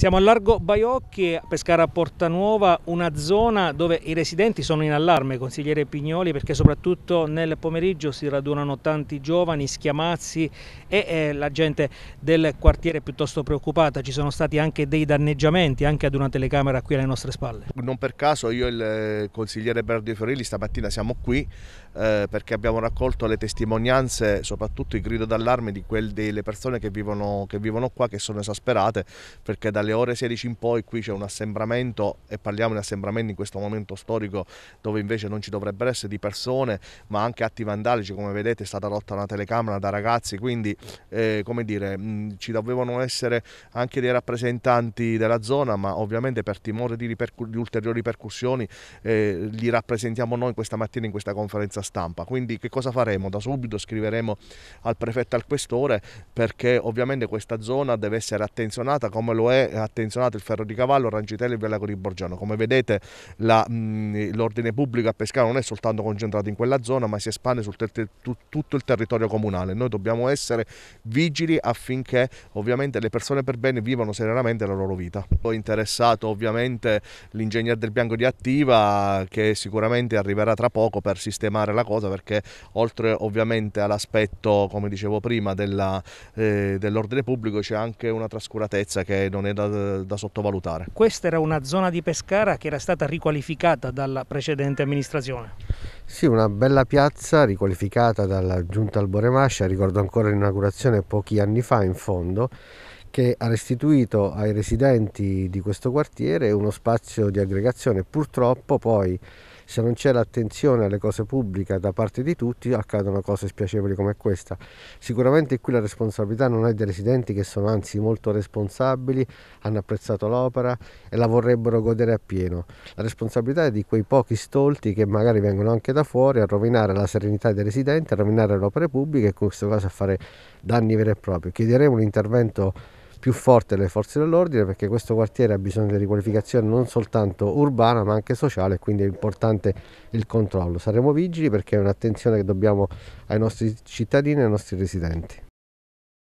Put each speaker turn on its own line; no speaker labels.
Siamo a Largo Baiocchi, a Pescara Porta Nuova, una zona dove i residenti sono in allarme, consigliere Pignoli, perché soprattutto nel pomeriggio si radunano tanti giovani, schiamazzi e eh, la gente del quartiere è piuttosto preoccupata. Ci sono stati anche dei danneggiamenti anche ad una telecamera qui alle nostre spalle.
Non per caso io e il eh, consigliere Berardi Fiorilli stamattina siamo qui eh, perché abbiamo raccolto le testimonianze, soprattutto i grido d'allarme di quelle delle persone che vivono, che vivono qua, che sono esasperate perché dalle dalle ore 16 in poi qui c'è un assembramento e parliamo di assembramento in questo momento storico dove invece non ci dovrebbero essere di persone ma anche atti vandalici come vedete è stata rotta una telecamera da ragazzi quindi eh, come dire mh, ci dovevano essere anche dei rappresentanti della zona ma ovviamente per timore di, di ulteriori ripercussioni eh, li rappresentiamo noi questa mattina in questa conferenza stampa quindi che cosa faremo? Da subito scriveremo al prefetto e al questore perché ovviamente questa zona deve essere attenzionata come lo è attenzionato il ferro di cavallo, Rangitelli e di Borgiano. Come vedete l'ordine pubblico a Pescara non è soltanto concentrato in quella zona ma si espande su tutto il territorio comunale. Noi dobbiamo essere vigili affinché ovviamente le persone per bene vivano serenamente la loro vita. Ho interessato ovviamente l'ingegnere del Bianco di Attiva che sicuramente arriverà tra poco per sistemare la cosa perché oltre ovviamente all'aspetto come dicevo prima eh, dell'ordine eh, dell pubblico c'è anche una trascuratezza che non è da da, da sottovalutare.
Questa era una zona di Pescara che era stata riqualificata dalla precedente amministrazione?
Sì, una bella piazza riqualificata dalla giunta Alboremascia, ricordo ancora l'inaugurazione pochi anni fa in fondo, che ha restituito ai residenti di questo quartiere uno spazio di aggregazione. Purtroppo poi se non c'è l'attenzione alle cose pubbliche da parte di tutti accadono cose spiacevoli come questa. Sicuramente qui la responsabilità non è dei residenti che sono anzi molto responsabili, hanno apprezzato l'opera e la vorrebbero godere appieno. La responsabilità è di quei pochi stolti che magari vengono anche da fuori a rovinare la serenità dei residenti, a rovinare le opere pubbliche e in questo caso a fare danni veri e propri. Chiederemo un intervento più forte le forze dell'ordine perché questo quartiere ha bisogno di riqualificazione non soltanto urbana ma anche sociale e quindi è importante il controllo. Saremo vigili perché è un'attenzione che dobbiamo ai nostri cittadini e ai nostri residenti.